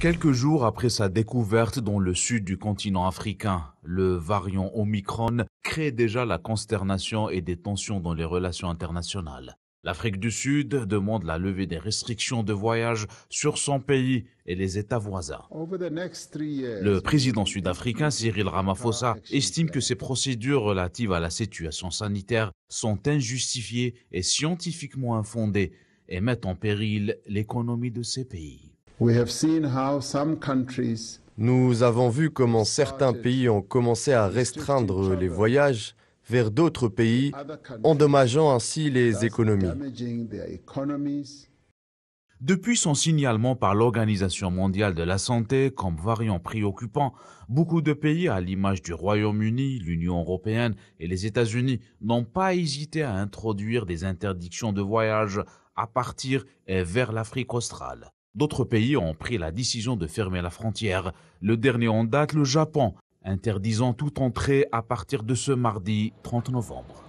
Quelques jours après sa découverte dans le sud du continent africain, le variant Omicron crée déjà la consternation et des tensions dans les relations internationales. L'Afrique du Sud demande la levée des restrictions de voyage sur son pays et les États voisins. Le président sud-africain Cyril Ramaphosa estime que ces procédures relatives à la situation sanitaire sont injustifiées et scientifiquement infondées et mettent en péril l'économie de ces pays. Nous avons vu comment certains pays ont commencé à restreindre les voyages vers d'autres pays, endommageant ainsi les économies. Depuis son signalement par l'Organisation mondiale de la santé comme variant préoccupant, beaucoup de pays, à l'image du Royaume-Uni, l'Union européenne et les États-Unis, n'ont pas hésité à introduire des interdictions de voyage à partir et vers l'Afrique australe. D'autres pays ont pris la décision de fermer la frontière. Le dernier en date, le Japon, interdisant toute entrée à partir de ce mardi 30 novembre.